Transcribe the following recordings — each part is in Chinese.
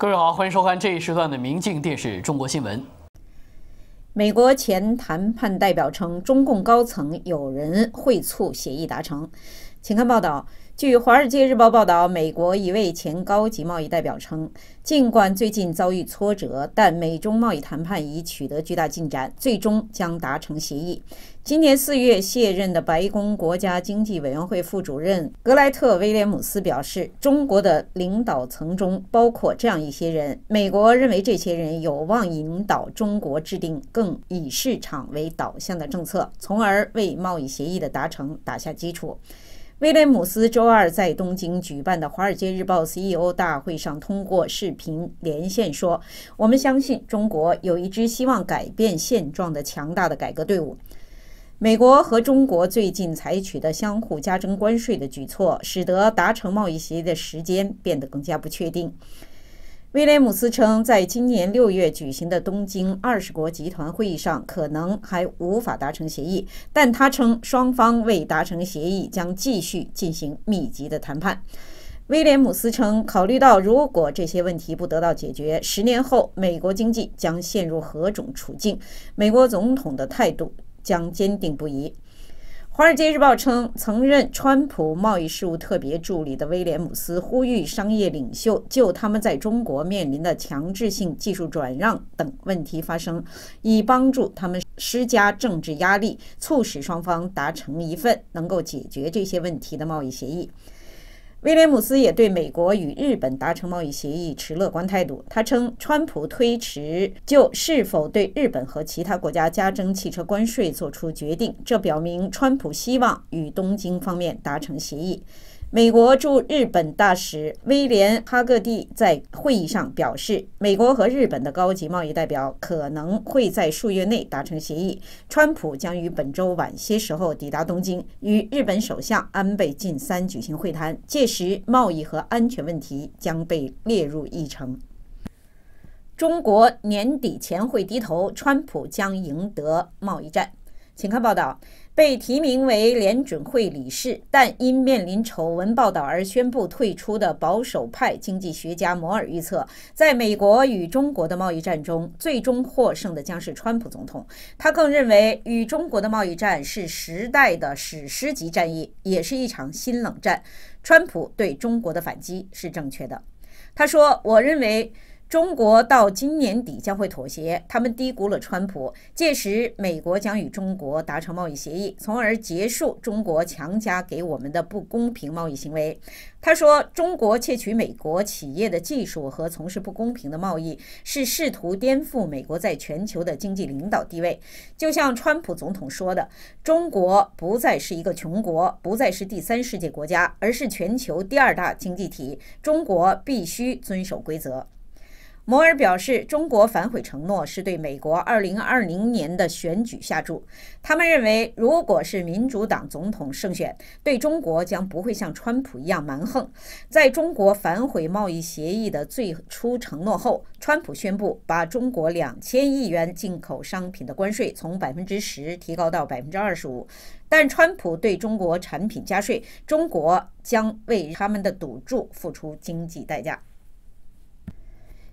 各位好，欢迎收看这一时段的《明镜电视中国新闻》。美国前谈判代表称，中共高层有人会促协议达成，请看报道。据《华尔街日报》报道，美国一位前高级贸易代表称，尽管最近遭遇挫折，但美中贸易谈判已取得巨大进展，最终将达成协议。今年四月卸任的白宫国家经济委员会副主任格莱特·威廉姆斯表示，中国的领导层中包括这样一些人，美国认为这些人有望引导中国制定更以市场为导向的政策，从而为贸易协议的达成打下基础。威廉姆斯周二在东京举办的《华尔街日报》CEO 大会上通过视频连线说：“我们相信中国有一支希望改变现状的强大的改革队伍。美国和中国最近采取的相互加征关税的举措，使得达成贸易协议的时间变得更加不确定。”威廉姆斯称，在今年六月举行的东京二十国集团会议上，可能还无法达成协议，但他称，双方未达成协议将继续进行密集的谈判。威廉姆斯称，考虑到如果这些问题不得到解决，十年后美国经济将陷入何种处境，美国总统的态度将坚定不移。《华尔街日报》称，曾任川普贸易事务特别助理的威廉姆斯呼吁商业领袖就他们在中国面临的强制性技术转让等问题发声，以帮助他们施加政治压力，促使双方达成一份能够解决这些问题的贸易协议。威廉姆斯也对美国与日本达成贸易协议持乐观态度。他称，川普推迟就是否对日本和其他国家加征汽车关税做出决定，这表明川普希望与东京方面达成协议。美国驻日本大使威廉·哈格蒂在会议上表示，美国和日本的高级贸易代表可能会在数月内达成协议。川普将于本周晚些时候抵达东京，与日本首相安倍晋三举行会谈，届时贸易和安全问题将被列入议程。中国年底前会低头，川普将赢得贸易战。请看报道。被提名为联准会理事，但因面临丑闻报道而宣布退出的保守派经济学家摩尔预测，在美国与中国的贸易战中，最终获胜的将是川普总统。他更认为，与中国的贸易战是时代的史诗级战役，也是一场新冷战。川普对中国的反击是正确的。他说：“我认为。”中国到今年底将会妥协，他们低估了川普。届时，美国将与中国达成贸易协议，从而结束中国强加给我们的不公平贸易行为。他说：“中国窃取美国企业的技术和从事不公平的贸易，是试图颠覆美国在全球的经济领导地位。”就像川普总统说的：“中国不再是一个穷国，不再是第三世界国家，而是全球第二大经济体。中国必须遵守规则。”摩尔表示，中国反悔承诺是对美国2020年的选举下注。他们认为，如果是民主党总统胜选，对中国将不会像川普一样蛮横。在中国反悔贸易协议的最初承诺后，川普宣布把中国两千亿元进口商品的关税从百分之十提高到百分之二十五。但川普对中国产品加税，中国将为他们的赌注付出经济代价。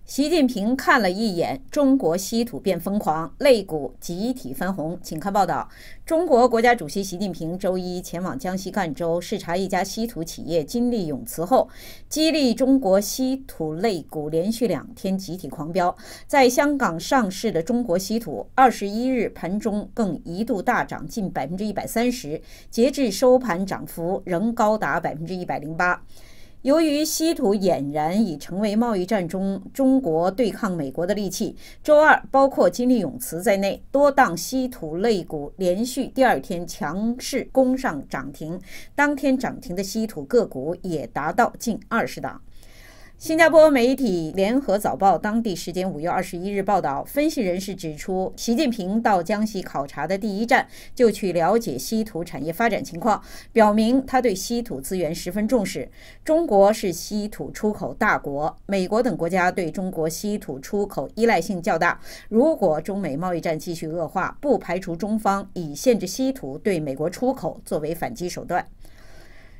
习近平看了一眼中国稀土变疯狂，类股集体翻红。请看报道：中国国家主席习近平周一前往江西赣州视察一家稀土企业金力永磁后，激励中国稀土类股连续两天集体狂飙。在香港上市的中国稀土，二十一日盘中更一度大涨近百分之一百三十，截至收盘涨幅仍高达百分之一百零八。由于稀土俨然已成为贸易战中中国对抗美国的利器，周二包括金力永磁在内多档稀土类股连续第二天强势攻上涨停，当天涨停的稀土个股也达到近二十档。新加坡媒体《联合早报》当地时间五月二十一日报道，分析人士指出，习近平到江西考察的第一站就去了解稀土产业发展情况，表明他对稀土资源十分重视。中国是稀土出口大国，美国等国家对中国稀土出口依赖性较大。如果中美贸易战继续恶化，不排除中方以限制稀土对美国出口作为反击手段。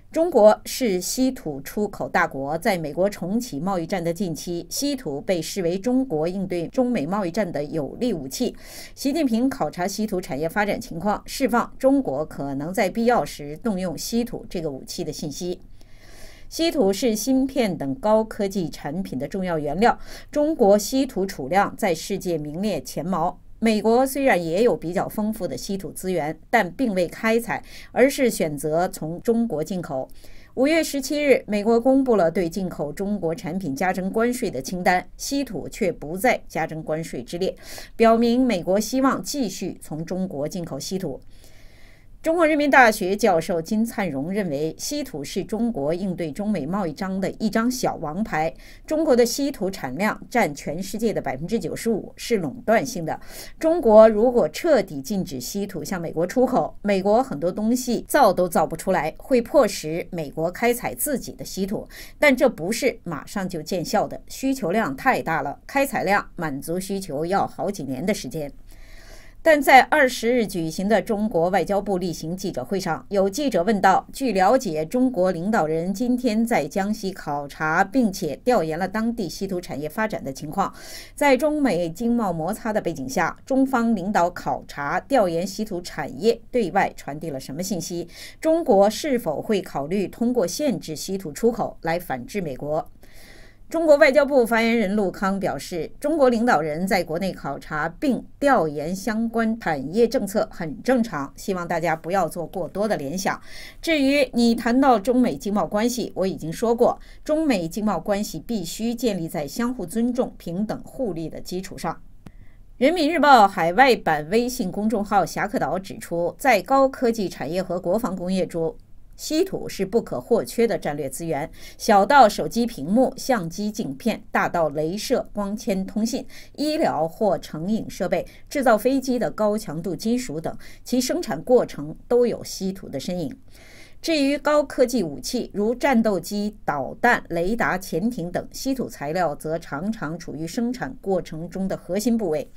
中国是稀土出口大国。在美国重启贸易战的近期，稀土被视为中国应对中美贸易战的有力武器。习近平考察稀土产业发展情况，释放中国可能在必要时动用稀土这个武器的信息。稀土是芯片等高科技产品的重要原料，中国稀土储量在世界名列前茅。美国虽然也有比较丰富的稀土资源，但并未开采，而是选择从中国进口。五月十七日，美国公布了对进口中国产品加征关税的清单，稀土却不在加征关税之列，表明美国希望继续从中国进口稀土。中国人民大学教授金灿荣认为，稀土是中国应对中美贸易战的一张小王牌。中国的稀土产量占全世界的百分之九十五，是垄断性的。中国如果彻底禁止稀土向美国出口，美国很多东西造都造不出来，会迫使美国开采自己的稀土。但这不是马上就见效的，需求量太大了，开采量满足需求要好几年的时间。但在二十日举行的中国外交部例行记者会上，有记者问到：据了解，中国领导人今天在江西考察，并且调研了当地稀土产业发展的情况。在中美经贸摩擦的背景下，中方领导考察调研稀土产业，对外传递了什么信息？中国是否会考虑通过限制稀土出口来反制美国？中国外交部发言人陆康表示，中国领导人在国内考察并调研相关产业政策很正常，希望大家不要做过多的联想。至于你谈到中美经贸关系，我已经说过，中美经贸关系必须建立在相互尊重、平等互利的基础上。人民日报海外版微信公众号“侠客岛”指出，在高科技产业和国防工业中。稀土是不可或缺的战略资源，小到手机屏幕、相机镜片，大到镭射、光纤通信、医疗或成瘾设备、制造飞机的高强度金属等，其生产过程都有稀土的身影。至于高科技武器，如战斗机、导弹、雷达、潜艇等，稀土材料则常常处于生产过程中的核心部位。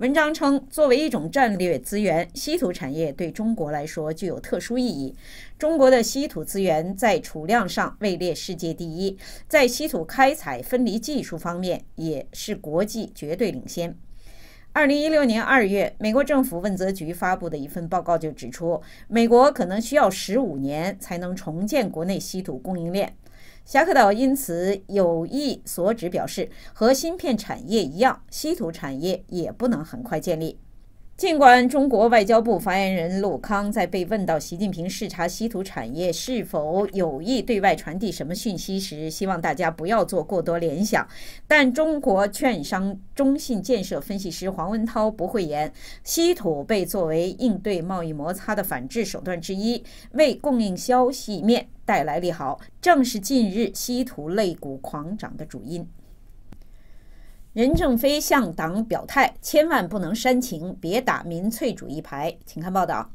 文章称，作为一种战略资源，稀土产业对中国来说具有特殊意义。中国的稀土资源在储量上位列世界第一，在稀土开采分离技术方面也是国际绝对领先。二零一六年二月，美国政府问责局发布的一份报告就指出，美国可能需要十五年才能重建国内稀土供应链。侠客岛因此有意所指，表示和芯片产业一样，稀土产业也不能很快建立。尽管中国外交部发言人陆康在被问到习近平视察稀土产业是否有意对外传递什么讯息时，希望大家不要做过多联想，但中国券商中信建设分析师黄文涛不讳言，稀土被作为应对贸易摩擦的反制手段之一，为供应消息面。带来利好，正是近日稀土类股狂涨的主因。任正非向党表态：千万不能煽情，别打民粹主义牌。请看报道。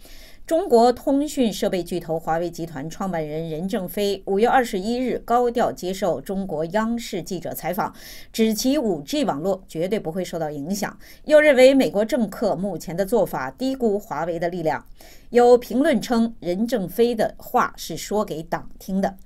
中国通讯设备巨头华为集团创办人任正非五月二十一日高调接受中国央视记者采访，指其五 G 网络绝对不会受到影响，又认为美国政客目前的做法低估华为的力量。有评论称，任正非的话是说给党听的。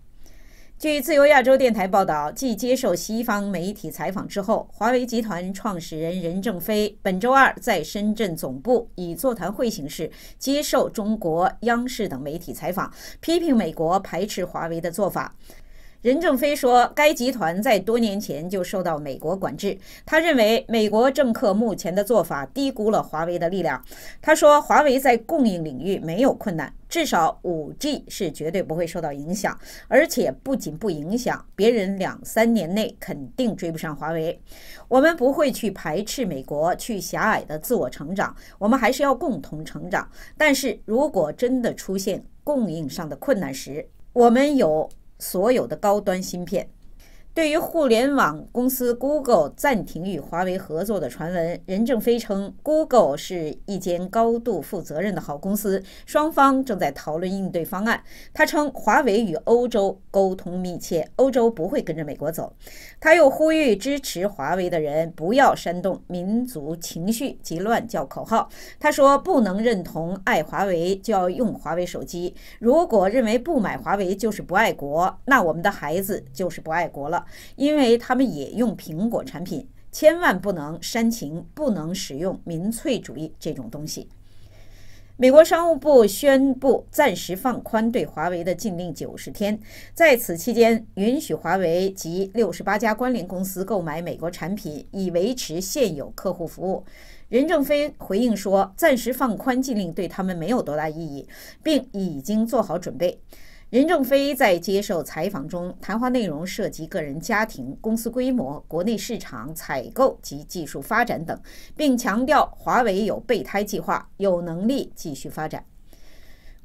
据自由亚洲电台报道，继接受西方媒体采访之后，华为集团创始人任正非本周二在深圳总部以座谈会形式接受中国央视等媒体采访，批评美国排斥华为的做法。任正非说，该集团在多年前就受到美国管制。他认为，美国政客目前的做法低估了华为的力量。他说，华为在供应领域没有困难，至少 5G 是绝对不会受到影响。而且，不仅不影响，别人两三年内肯定追不上华为。我们不会去排斥美国，去狭隘的自我成长，我们还是要共同成长。但是如果真的出现供应上的困难时，我们有。所有的高端芯片。对于互联网公司 Google 暂停与华为合作的传闻，任正非称 Google 是一间高度负责任的好公司，双方正在讨论应对方案。他称华为与欧洲沟通密切，欧洲不会跟着美国走。他又呼吁支持华为的人不要煽动民族情绪及乱叫口号。他说，不能认同爱华为就要用华为手机，如果认为不买华为就是不爱国，那我们的孩子就是不爱国了。因为他们也用苹果产品，千万不能煽情，不能使用民粹主义这种东西。美国商务部宣布暂时放宽对华为的禁令九十天，在此期间允许华为及六十八家关联公司购买美国产品，以维持现有客户服务。任正非回应说，暂时放宽禁令对他们没有多大意义，并已经做好准备。任正非在接受采访中，谈话内容涉及个人、家庭、公司规模、国内市场、采购及技术发展等，并强调华为有备胎计划，有能力继续发展。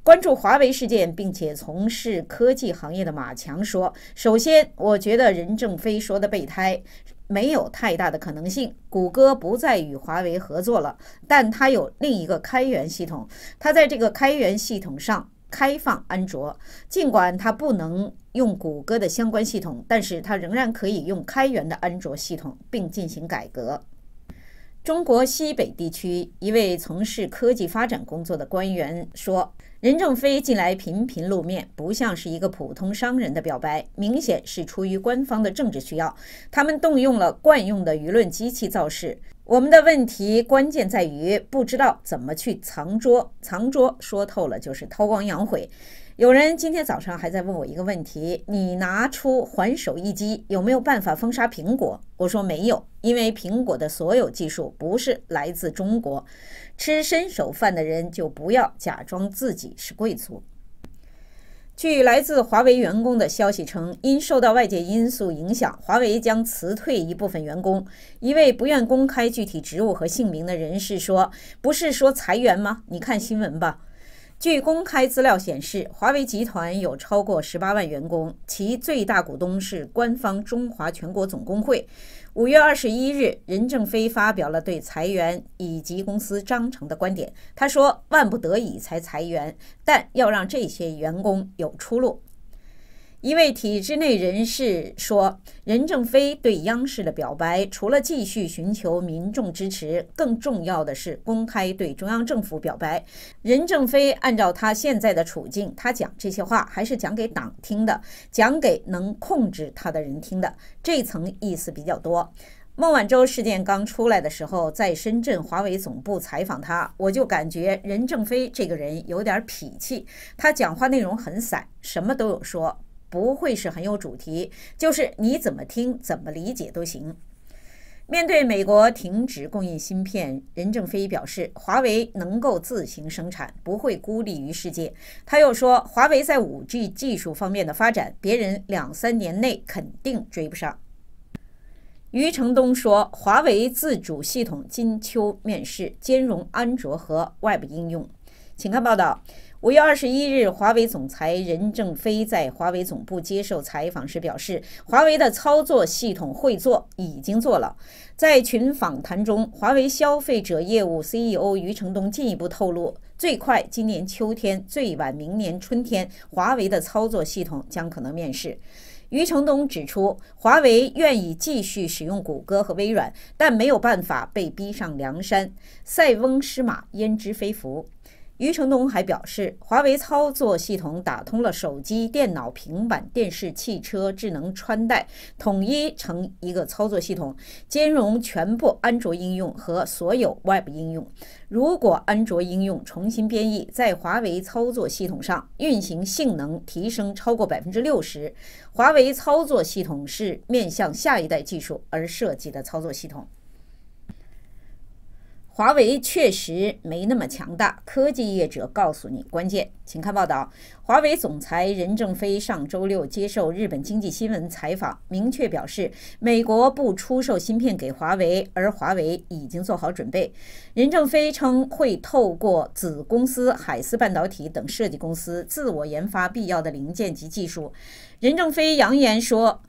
关注华为事件并且从事科技行业的马强说：“首先，我觉得任正非说的备胎没有太大的可能性。谷歌不再与华为合作了，但它有另一个开源系统，它在这个开源系统上。”开放安卓，尽管它不能用谷歌的相关系统，但是它仍然可以用开源的安卓系统，并进行改革。中国西北地区一位从事科技发展工作的官员说：“任正非近来频频露面，不像是一个普通商人的表白，明显是出于官方的政治需要。他们动用了惯用的舆论机器造势。我们的问题关键在于不知道怎么去藏拙，藏拙说透了就是韬光养晦。”有人今天早上还在问我一个问题：你拿出还手一击，有没有办法封杀苹果？我说没有，因为苹果的所有技术不是来自中国。吃伸手饭的人就不要假装自己是贵族。据来自华为员工的消息称，因受到外界因素影响，华为将辞退一部分员工。一位不愿公开具体职务和姓名的人士说：“不是说裁员吗？你看新闻吧。”据公开资料显示，华为集团有超过十八万员工，其最大股东是官方中华全国总工会。五月二十一日，任正非发表了对裁员以及公司章程的观点。他说：“万不得已才裁员，但要让这些员工有出路。”一位体制内人士说：“任正非对央视的表白，除了继续寻求民众支持，更重要的是公开对中央政府表白。任正非按照他现在的处境，他讲这些话还是讲给党听的，讲给能控制他的人听的。这层意思比较多。孟晚舟事件刚出来的时候，在深圳华为总部采访他，我就感觉任正非这个人有点脾气，他讲话内容很散，什么都有说。”不会是很有主题，就是你怎么听、怎么理解都行。面对美国停止供应芯片，任正非表示，华为能够自行生产，不会孤立于世界。他又说，华为在 5G 技术方面的发展，别人两三年内肯定追不上。余承东说，华为自主系统金秋面世，兼容安卓和 Web 应用，请看报道。五月二十一日，华为总裁任正非在华为总部接受采访时表示，华为的操作系统会做，已经做了。在群访谈中，华为消费者业务 CEO 余承东进一步透露，最快今年秋天，最晚明年春天，华为的操作系统将可能面世。余承东指出，华为愿意继续使用谷歌和微软，但没有办法被逼上梁山，塞翁失马，焉知非福。余承东还表示，华为操作系统打通了手机、电脑、平板、电视、汽车、智能穿戴，统一成一个操作系统，兼容全部安卓应用和所有 Web 应用。如果安卓应用重新编译在华为操作系统上，运行性能提升超过百分之六十。华为操作系统是面向下一代技术而设计的操作系统。华为确实没那么强大，科技业者告诉你关键，请看报道。华为总裁任正非上周六接受日本经济新闻采访，明确表示，美国不出售芯片给华为，而华为已经做好准备。任正非称会透过子公司海思半导体等设计公司，自我研发必要的零件及技术。任正非扬言说。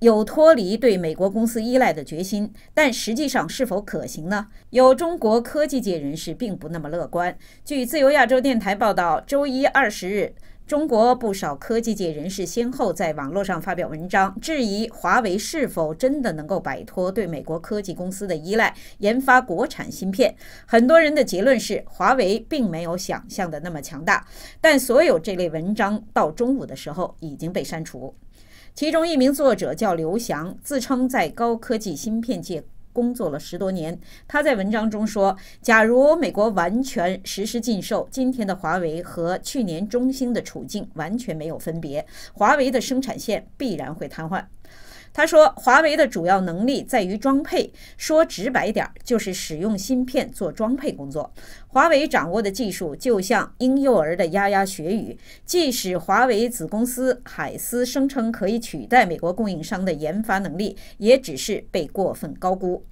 有脱离对美国公司依赖的决心，但实际上是否可行呢？有中国科技界人士并不那么乐观。据自由亚洲电台报道，周一二十日，中国不少科技界人士先后在网络上发表文章，质疑华为是否真的能够摆脱对美国科技公司的依赖，研发国产芯片。很多人的结论是，华为并没有想象的那么强大。但所有这类文章到中午的时候已经被删除。其中一名作者叫刘翔，自称在高科技芯片界工作了十多年。他在文章中说：“假如美国完全实施禁售，今天的华为和去年中兴的处境完全没有分别。华为的生产线必然会瘫痪。”他说：“华为的主要能力在于装配，说直白点，就是使用芯片做装配工作。华为掌握的技术就像婴幼儿的牙牙学语，即使华为子公司海思声称可以取代美国供应商的研发能力，也只是被过分高估。”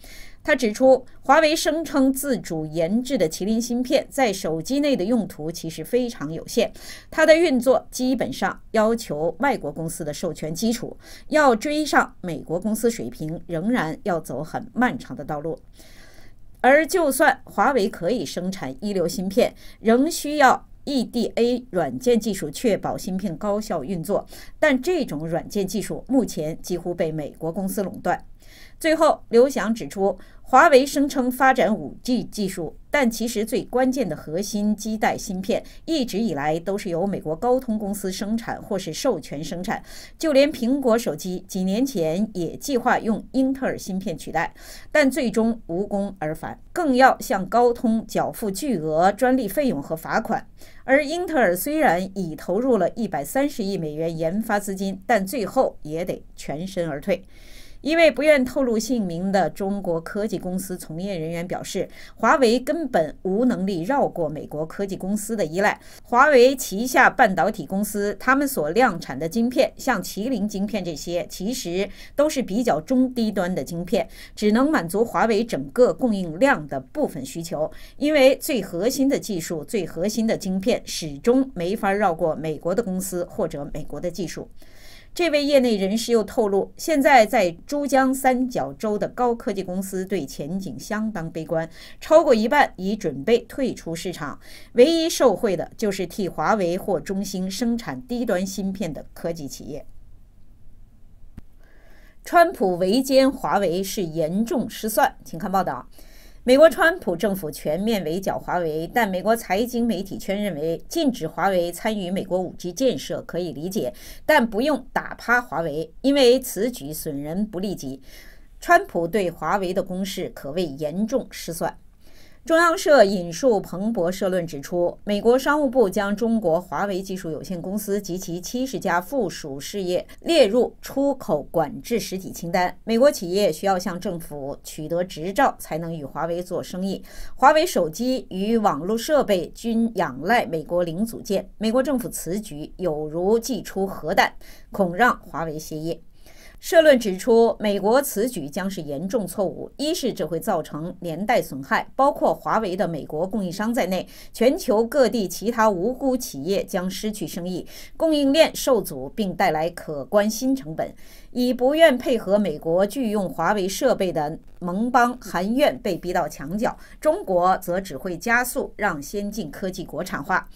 他指出，华为声称自主研制的麒麟芯片在手机内的用途其实非常有限，它的运作基本上要求外国公司的授权基础，要追上美国公司水平，仍然要走很漫长的道路。而就算华为可以生产一流芯片，仍需要 EDA 软件技术确保芯片高效运作，但这种软件技术目前几乎被美国公司垄断。最后，刘翔指出，华为声称发展五 G 技术，但其实最关键的核心基带芯片一直以来都是由美国高通公司生产或是授权生产。就连苹果手机几年前也计划用英特尔芯片取代，但最终无功而返，更要向高通缴付巨额专利费用和罚款。而英特尔虽然已投入了一百三十亿美元研发资金，但最后也得全身而退。一位不愿透露姓名的中国科技公司从业人员表示，华为根本无能力绕过美国科技公司的依赖。华为旗下半导体公司，他们所量产的晶片，像麒麟晶片这些，其实都是比较中低端的晶片，只能满足华为整个供应量的部分需求。因为最核心的技术、最核心的晶片，始终没法绕过美国的公司或者美国的技术。这位业内人士又透露，现在在珠江三角洲的高科技公司对前景相当悲观，超过一半已准备退出市场。唯一受惠的就是替华为或中兴生产低端芯片的科技企业。川普围歼华为是严重失算，请看报道。美国川普政府全面围剿华为，但美国财经媒体却认为，禁止华为参与美国五 G 建设可以理解，但不用打趴华为，因为此举损人不利己。川普对华为的攻势可谓严重失算。中央社引述彭博社论指出，美国商务部将中国华为技术有限公司及其七十家附属事业列入出口管制实体清单，美国企业需要向政府取得执照才能与华为做生意。华为手机与网络设备均仰赖美国零组件，美国政府此举有如掷出核弹，恐让华为歇业。社论指出，美国此举将是严重错误。一是这会造成连带损害，包括华为的美国供应商在内，全球各地其他无辜企业将失去生意，供应链受阻，并带来可观新成本。已不愿配合美国拒用华为设备的盟邦，含院被逼到墙角；中国则只会加速让先进科技国产化。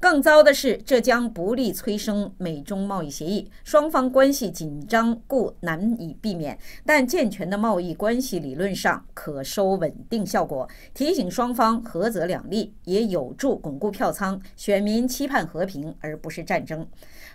更糟的是，这将不利催生美中贸易协议。双方关系紧张，故难以避免。但健全的贸易关系理论上可收稳定效果，提醒双方合则两利，也有助巩固票仓。选民期盼和平，而不是战争。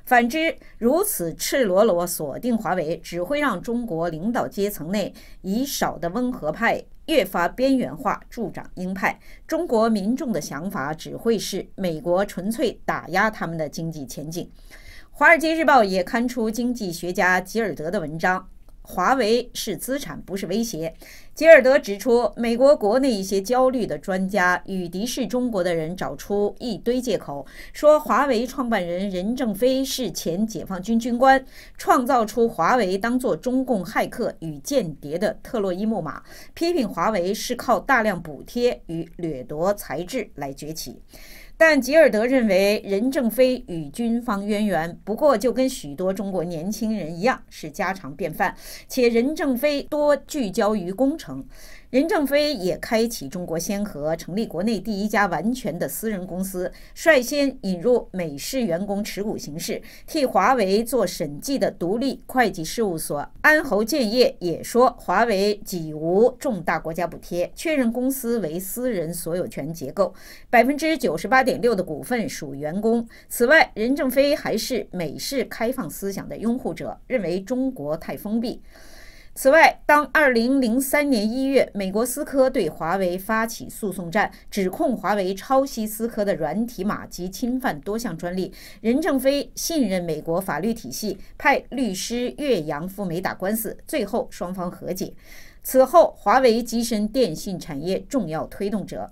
反之，如此赤裸裸锁定华为，只会让中国领导阶层内以少的温和派。越发边缘化，助长鹰派。中国民众的想法只会是，美国纯粹打压他们的经济前景。《华尔街日报》也刊出经济学家吉尔德的文章。华为是资产，不是威胁。吉尔德指出，美国国内一些焦虑的专家与敌视中国的人找出一堆借口，说华为创办人任正非是前解放军军官，创造出华为当做中共骇客与间谍的特洛伊木马，批评华为是靠大量补贴与掠夺才智来崛起。但吉尔德认为，任正非与军方渊源不过就跟许多中国年轻人一样是家常便饭，且任正非多聚焦于工程。任正非也开启中国先河，成立国内第一家完全的私人公司，率先引入美式员工持股形式。替华为做审计的独立会计事务所安侯建业也说，华为几无重大国家补贴，确认公司为私人所有权结构，百分之九十八。点六的股份属员工。此外，任正非还是美式开放思想的拥护者，认为中国太封闭。此外，当二零零三年一月，美国思科对华为发起诉讼战，指控华为抄袭思科的软体码及侵犯多项专利，任正非信任美国法律体系，派律师岳阳赴美打官司，最后双方和解。此后，华为跻身电信产业重要推动者。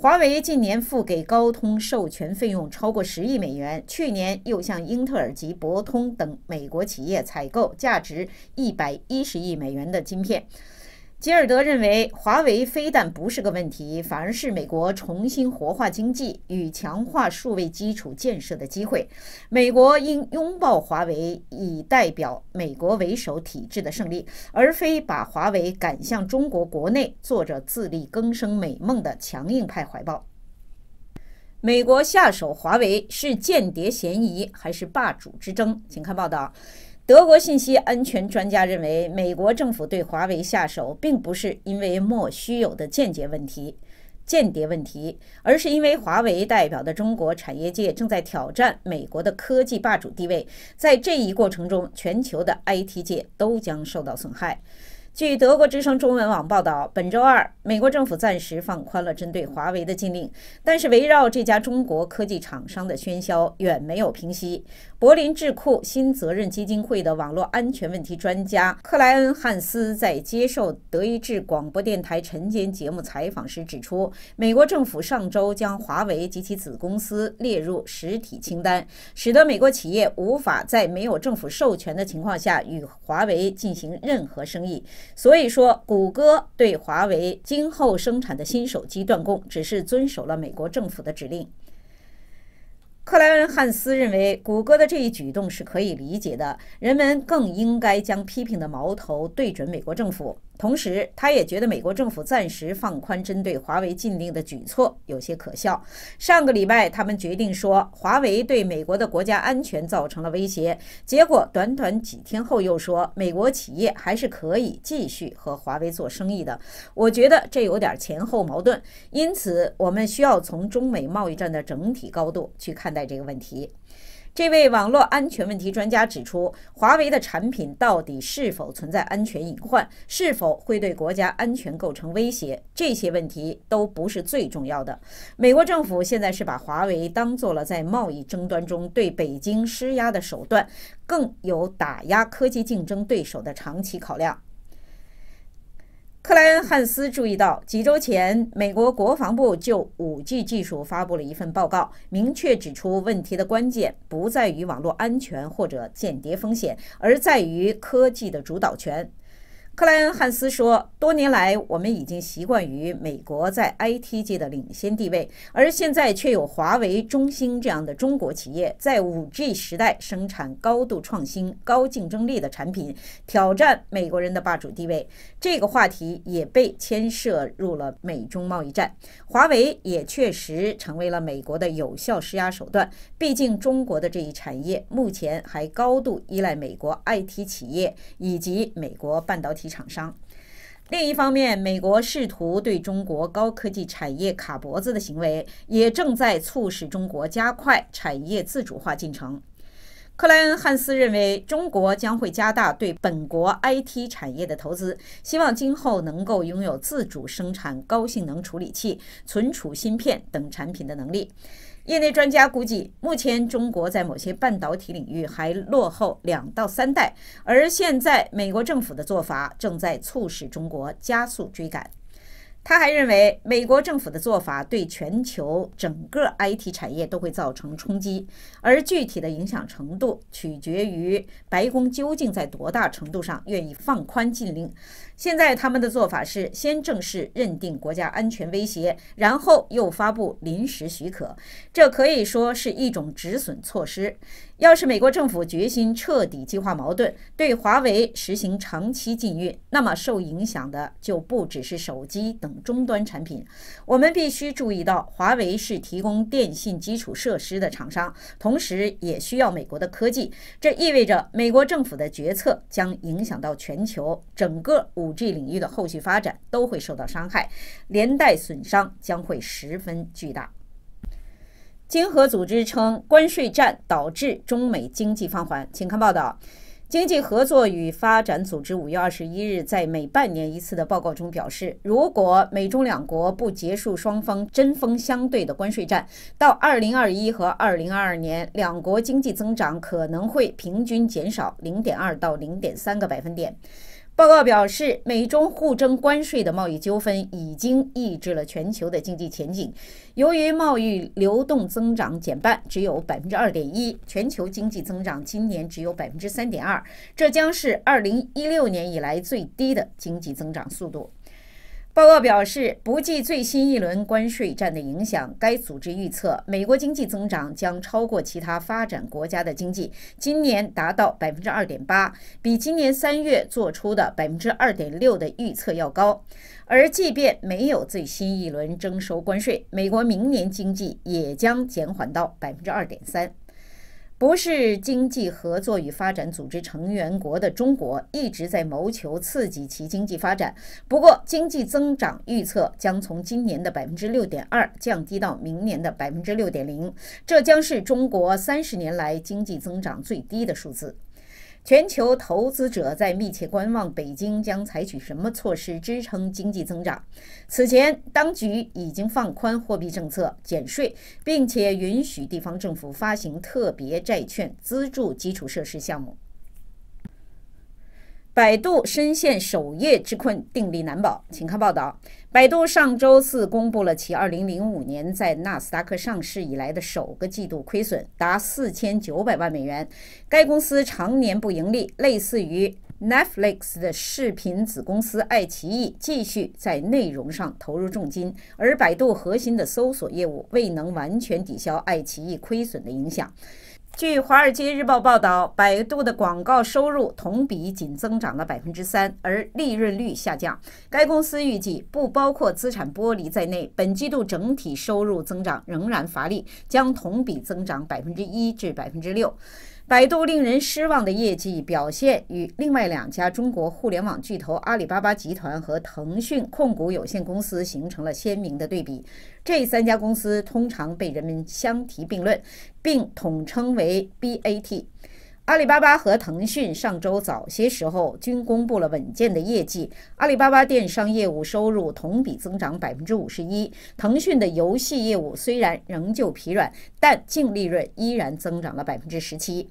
华为近年付给高通授权费用超过十亿美元，去年又向英特尔及博通等美国企业采购价值一百一十亿美元的晶片。吉尔德认为，华为非但不是个问题，反而是美国重新活化经济与强化数位基础建设的机会。美国应拥抱华为，以代表美国为首体制的胜利，而非把华为赶向中国国内做着自力更生美梦的强硬派怀抱。美国下手华为是间谍嫌疑还是霸主之争？请看报道。德国信息安全专家认为，美国政府对华为下手，并不是因为莫须有的间谍问题、间谍问题，而是因为华为代表的中国产业界正在挑战美国的科技霸主地位，在这一过程中，全球的 IT 界都将受到损害。据德国之声中文网报道，本周二，美国政府暂时放宽了针对华为的禁令，但是围绕这家中国科技厂商的喧嚣远没有平息。柏林智库新责任基金会的网络安全问题专家克莱恩·汉斯在接受德意志广播电台晨间节目采访时指出，美国政府上周将华为及其子公司列入实体清单，使得美国企业无法在没有政府授权的情况下与华为进行任何生意。所以说，谷歌对华为今后生产的新手机断供，只是遵守了美国政府的指令。克莱恩·汉斯认为，谷歌的这一举动是可以理解的，人们更应该将批评的矛头对准美国政府。同时，他也觉得美国政府暂时放宽针对华为禁令的举措有些可笑。上个礼拜，他们决定说华为对美国的国家安全造成了威胁，结果短短几天后又说美国企业还是可以继续和华为做生意的。我觉得这有点前后矛盾，因此我们需要从中美贸易战的整体高度去看待这个问题。这位网络安全问题专家指出，华为的产品到底是否存在安全隐患，是否会对国家安全构成威胁，这些问题都不是最重要的。美国政府现在是把华为当做了在贸易争端中对北京施压的手段，更有打压科技竞争对手的长期考量。克莱恩汉斯注意到，几周前，美国国防部就五 G 技术发布了一份报告，明确指出问题的关键不在于网络安全或者间谍风险，而在于科技的主导权。克莱恩汉斯说：“多年来，我们已经习惯于美国在 IT 界的领先地位，而现在却有华为、中兴这样的中国企业在 5G 时代生产高度创新、高竞争力的产品，挑战美国人的霸主地位。这个话题也被牵涉入了美中贸易战。华为也确实成为了美国的有效施压手段。毕竟，中国的这一产业目前还高度依赖美国 IT 企业以及美国半导体。”厂商。另一方面，美国试图对中国高科技产业卡脖子的行为，也正在促使中国加快产业自主化进程。克莱恩·汉斯认为，中国将会加大对本国 IT 产业的投资，希望今后能够拥有自主生产高性能处理器、存储芯片等产品的能力。业内专家估计，目前中国在某些半导体领域还落后两到三代，而现在美国政府的做法正在促使中国加速追赶。他还认为，美国政府的做法对全球整个 IT 产业都会造成冲击，而具体的影响程度取决于白宫究竟在多大程度上愿意放宽禁令。现在他们的做法是先正式认定国家安全威胁，然后又发布临时许可，这可以说是一种止损措施。要是美国政府决心彻底激化矛盾，对华为实行长期禁运，那么受影响的就不只是手机等终端产品。我们必须注意到，华为是提供电信基础设施的厂商，同时也需要美国的科技。这意味着美国政府的决策将影响到全球整个 5G 领域的后续发展，都会受到伤害，连带损伤将会十分巨大。经合组织称，关税战导致中美经济放缓。请看报道：经济合作与发展组织五月二十一日在每半年一次的报告中表示，如果美中两国不结束双方针锋相对的关税战，到二零二一和二零二二年，两国经济增长可能会平均减少零点二到零点三个百分点。报告表示，美中互征关税的贸易纠纷已经抑制了全球的经济前景。由于贸易流动增长减半，只有百分之二点一，全球经济增长今年只有百分之三点二，这将是二零一六年以来最低的经济增长速度。报告表示，不计最新一轮关税战的影响，该组织预测美国经济增长将超过其他发展国家的经济，今年达到百分之二点八，比今年三月做出的百分之二点六的预测要高。而即便没有最新一轮征收关税，美国明年经济也将减缓到百分之二点三。不是经济合作与发展组织成员国的中国一直在谋求刺激其经济发展，不过经济增长预测将从今年的百分之六点二降低到明年的百分之六点零，这将是中国三十年来经济增长最低的数字。全球投资者在密切观望北京将采取什么措施支撑经济增长。此前，当局已经放宽货币政策、减税，并且允许地方政府发行特别债券资助基础设施项目。百度深陷首页之困，定力难保。请看报道：百度上周四公布了其2005年在纳斯达克上市以来的首个季度亏损，达4900万美元。该公司常年不盈利，类似于 Netflix 的视频子公司爱奇艺继续在内容上投入重金，而百度核心的搜索业务未能完全抵消爱奇艺亏损的影响。据《华尔街日报》报道，百度的广告收入同比仅增长了百分之三，而利润率下降。该公司预计，不包括资产剥离在内，本季度整体收入增长仍然乏力，将同比增长百分之一至百分之六。百度令人失望的业绩表现与另外两家中国互联网巨头阿里巴巴集团和腾讯控股有限公司形成了鲜明的对比。这三家公司通常被人们相提并论，并统称为 BAT。阿里巴巴和腾讯上周早些时候均公布了稳健的业绩。阿里巴巴电商业务收入同比增长百分之五十一。腾讯的游戏业务虽然仍旧疲软，但净利润依然增长了百分之十七。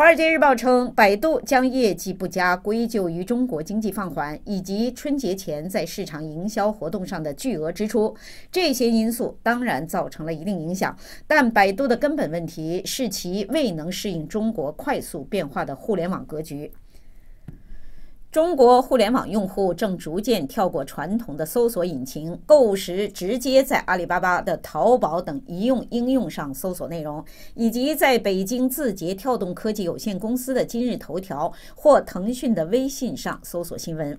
《华尔街日报》称，百度将业绩不佳归咎于中国经济放缓以及春节前在市场营销活动上的巨额支出。这些因素当然造成了一定影响，但百度的根本问题是其未能适应中国快速变化的互联网格局。中国互联网用户正逐渐跳过传统的搜索引擎，购物时直接在阿里巴巴的淘宝等一用应用上搜索内容，以及在北京字节跳动科技有限公司的今日头条或腾讯的微信上搜索新闻。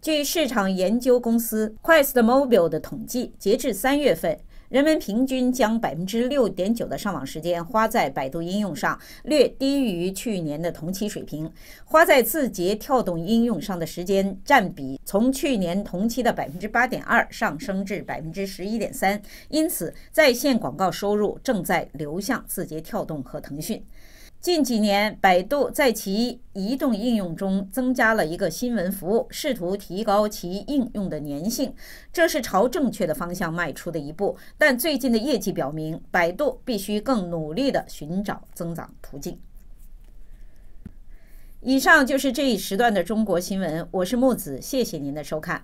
据市场研究公司 QuestMobile 的统计，截至三月份。人们平均将百分之六点九的上网时间花在百度应用上，略低于去年的同期水平。花在字节跳动应用上的时间占比，从去年同期的百分之八点二上升至百分之十一点三，因此在线广告收入正在流向字节跳动和腾讯。近几年，百度在其移动应用中增加了一个新闻服务，试图提高其应用的粘性。这是朝正确的方向迈出的一步，但最近的业绩表明，百度必须更努力地寻找增长途径。以上就是这一时段的中国新闻，我是木子，谢谢您的收看。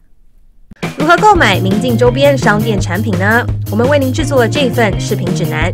如何购买明镜周边商店产品呢？我们为您制作了这份视频指南。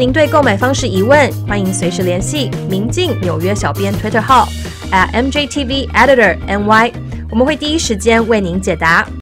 您对购买方式疑问，欢迎随时联系明镜纽约小编 Twitter 号 @MJTVEditorNY，我们会第一时间为您解答。